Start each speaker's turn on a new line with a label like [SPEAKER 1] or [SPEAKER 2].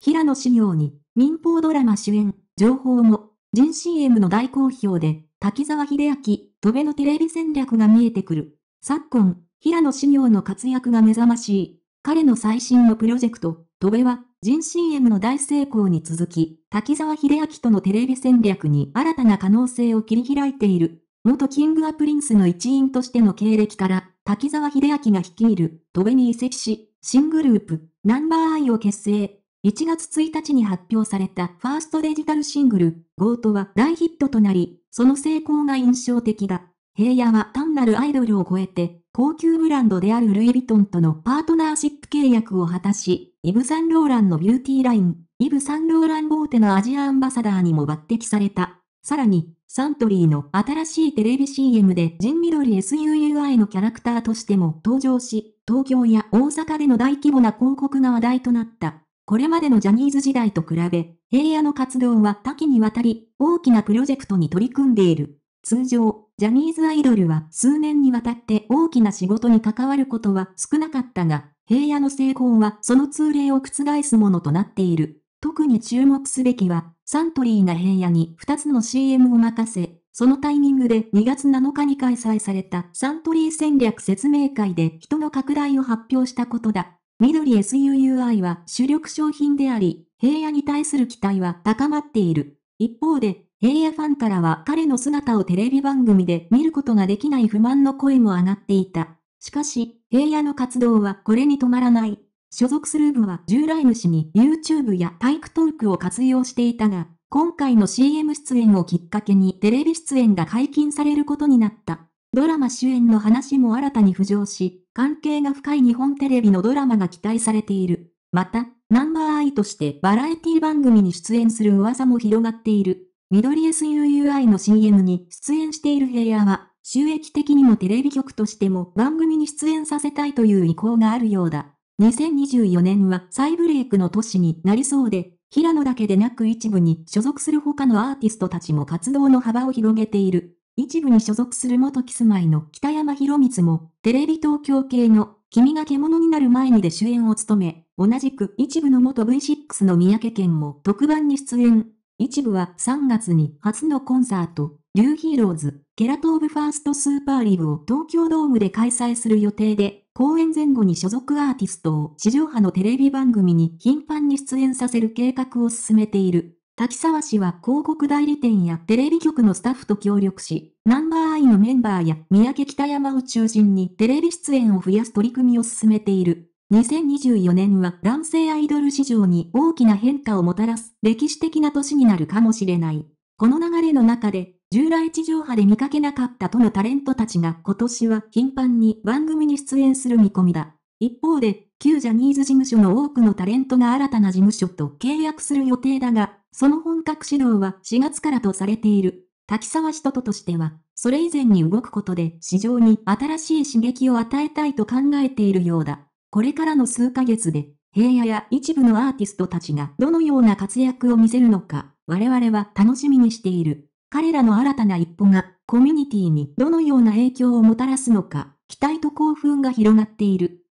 [SPEAKER 1] 平野紫耀に、民放ドラマ主演、情報も、人 CM の大好評で、滝沢秀明、戸辺のテレビ戦略が見えてくる。昨今、平野紫耀の活躍が目覚ましい。彼の最新のプロジェクト、戸辺は、人 CM の大成功に続き、滝沢秀明とのテレビ戦略に新たな可能性を切り開いている。元キングアプリンスの一員としての経歴から、滝沢秀明が率いる、戸辺に移籍し、新グループ、ナンバーアイを結成。1月1日に発表されたファーストデジタルシングル、ゴートは大ヒットとなり、その成功が印象的だ。平野は単なるアイドルを超えて、高級ブランドであるルイ・ヴィトンとのパートナーシップ契約を果たし、イブ・サンローランのビューティーライン、イブ・サンローランボーテのアジアアンバサダーにも抜擢された。さらに、サントリーの新しいテレビ CM でジン緑 SUUI のキャラクターとしても登場し、東京や大阪での大規模な広告が話題となった。これまでのジャニーズ時代と比べ、平野の活動は多岐にわたり、大きなプロジェクトに取り組んでいる。通常、ジャニーズアイドルは数年にわたって大きな仕事に関わることは少なかったが、平野の成功はその通例を覆すものとなっている。特に注目すべきは、サントリーが平野に2つの CM を任せ、そのタイミングで2月7日に開催されたサントリー戦略説明会で人の拡大を発表したことだ。緑 SUUI は主力商品であり、平野に対する期待は高まっている。一方で、平野ファンからは彼の姿をテレビ番組で見ることができない不満の声も上がっていた。しかし、平野の活動はこれに止まらない。所属する部は従来主に YouTube やイクトークを活用していたが、今回の CM 出演をきっかけにテレビ出演が解禁されることになった。ドラマ主演の話も新たに浮上し、関係が深い日本テレビのドラマが期待されている。また、ナンバーアイとしてバラエティ番組に出演する噂も広がっている。緑 SUUI の CM に出演している平野は、収益的にもテレビ局としても番組に出演させたいという意向があるようだ。2024年は再ブレイクの年になりそうで、平野だけでなく一部に所属する他のアーティストたちも活動の幅を広げている。一部に所属する元キスマイの北山博光も、テレビ東京系の君が獣になる前にで主演を務め、同じく一部の元 V6 の三宅健も特番に出演。一部は3月に初のコンサート、リューヒーローズ、ケラトーブファーストスーパーリブを東京ドームで開催する予定で、公演前後に所属アーティストを地上波のテレビ番組に頻繁に出演させる計画を進めている。滝沢氏は広告代理店やテレビ局のスタッフと協力し、ナンバーアイのメンバーや三宅北山を中心にテレビ出演を増やす取り組みを進めている。2024年は男性アイドル市場に大きな変化をもたらす歴史的な年になるかもしれない。この流れの中で、従来地上波で見かけなかったとのタレントたちが今年は頻繁に番組に出演する見込みだ。一方で、旧ジャニーズ事務所の多くのタレントが新たな事務所と契約する予定だが、その本格始動は4月からとされている。滝沢人ととしては、それ以前に動くことで市場に新しい刺激を与えたいと考えているようだ。これからの数ヶ月で、平野や一部のアーティストたちがどのような活躍を見せるのか、我々は楽しみにしている。彼らの新たな一歩が、コミュニティにどのような影響をもたらすのか、期待と興奮が広がっている。